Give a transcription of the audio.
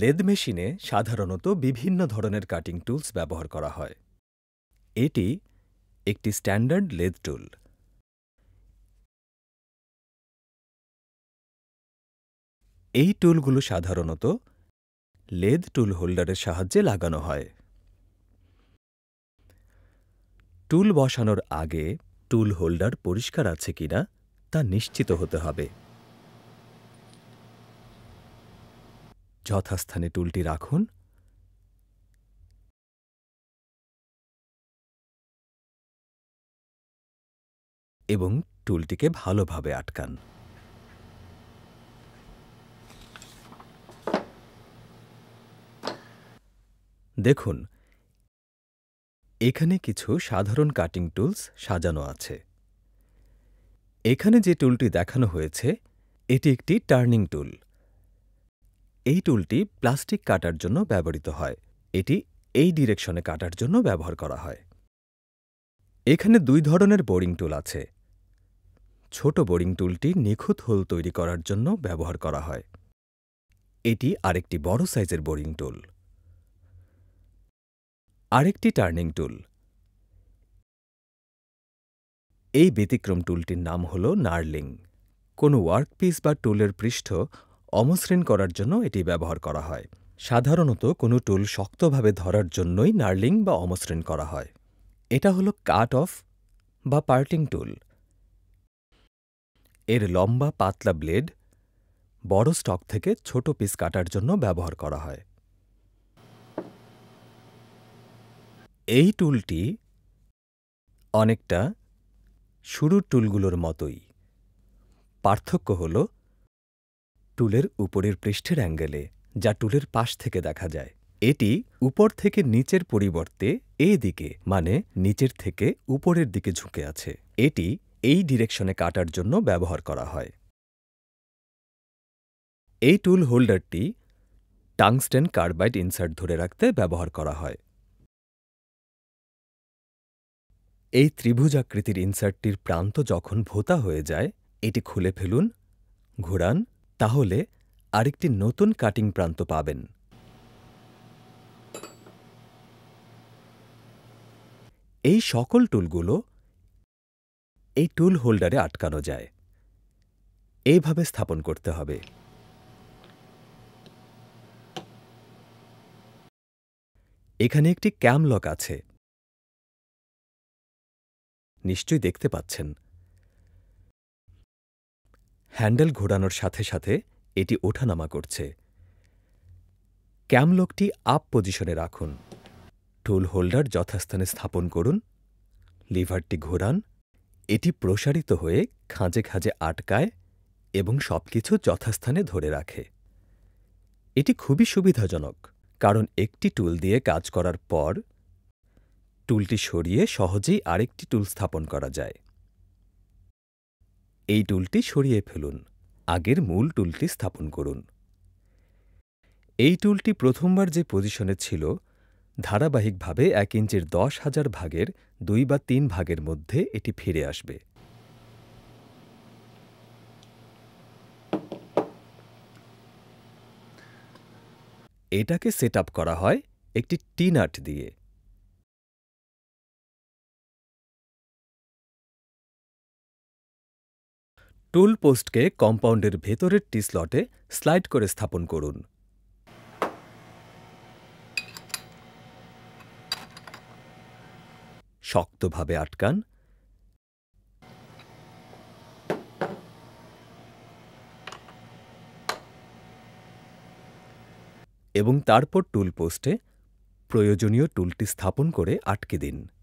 lathe মেশিনে সাধারণত বিভিন্ন ধরনের কাটিং টুলস ব্যবহার করা হয় এটি একটি স্ট্যান্ডার্ড লেদ টুল এই টুলগুলো সাধারণত লেদ টুল হোল্ডারের সাহায্যে লাগানো হয় টুল বসানোর আগে টুল হোল্ডার পরিষ্কার আছে কিনা তা নিশ্চিত হতে হবে যথাস্থানে টুলটি রাখুন এবং টুলটিকে ভালোভাবে আটকান দেখুন এখানে কিছু সাধারণ কাটিং টুলস সাজানো আছে এখানে যে টুলটি দেখানো হয়েছে এটি একটি টার্নিং টুল এই টুলটি প্লাস্টিক কাটার জন্য ব্যবহৃত হয় এটি এই ডিরেকশনে কাটার জন্য ব্যবহার করা হয় এখানে দুই ধরনের বোরিং টুল আছে ছোট বোরিং টুলটি নিখুঁত হোল তৈরি করার জন্য ব্যবহার করা হয় এটি আরেকটি বড় সাইজের বোরিং টুল আরেকটি টার্নিং টুল এই ব্যতিক্রম টুলটির নাম হল নার্লিং কোনো ওয়ার্কপিস বা টুলের পৃষ্ঠ অমসৃণ করার জন্য এটি ব্যবহার করা হয় সাধারণত কোনো টুল শক্তভাবে ধরার জন্যই নার্লিং বা অমসৃণ করা হয় এটা হলো কাট অফ বা পার্টিং টুল এর লম্বা পাতলা ব্লেড বড় স্টক থেকে ছোট পিস কাটার জন্য ব্যবহার করা হয় এই টুলটি অনেকটা শুরুর টুলগুলোর মতোই পার্থক্য হল টুলের উপরের পৃষ্ঠের অ্যাঙ্গেলে যা টুলের পাশ থেকে দেখা যায় এটি উপর থেকে নিচের পরিবর্তে এ দিকে মানে নিচের থেকে উপরের দিকে ঝুঁকে আছে এটি এই ডিরেকশনে কাটার জন্য ব্যবহার করা হয় এই টুল হোল্ডারটি টাংস্টেন কার্বাইড ইনসার্ট ধরে রাখতে ব্যবহার করা হয় এই ত্রিভুজাকৃতির ইনসার্টটির প্রান্ত যখন ভোতা হয়ে যায় এটি খুলে ফেলুন ঘোরান তাহলে আরেকটি নতুন কাটিং প্রান্ত পাবেন এই সকল টুলগুলো এই টুল হোল্ডারে আটকানো যায় এইভাবে স্থাপন করতে হবে এখানে একটি ক্যামলক আছে নিশ্চয়ই দেখতে পাচ্ছেন হ্যান্ডেল ঘোরানোর সাথে সাথে এটি ওঠানামা করছে ক্যামলকটি আপ পজিশনে রাখুন টুল হোল্ডার যথাস্থানে স্থাপন করুন লিভারটি ঘোরান এটি প্রসারিত হয়ে খাঁজে খাঁজে আটকায় এবং সবকিছু যথাস্থানে ধরে রাখে এটি খুবই সুবিধাজনক কারণ একটি টুল দিয়ে কাজ করার পর টুলটি সরিয়ে সহজেই আরেকটি টুল স্থাপন করা যায় এই টুলটি সরিয়ে ফেলুন আগের মূল টুলটি স্থাপন করুন এই টুলটি প্রথমবার যে পজিশনে ছিল ধারাবাহিকভাবে এক ইঞ্চির দশ হাজার ভাগের দুই বা তিন ভাগের মধ্যে এটি ফিরে আসবে এটাকে সেট করা হয় একটি টিনাট দিয়ে টুল পোস্টকে কম্পাউন্ডের ভেতরের টি স্লটে স্লাইড করে স্থাপন করুন শক্তভাবে আটকান এবং তারপর টুল পোস্টে প্রয়োজনীয় টুলটি স্থাপন করে আটকে দিন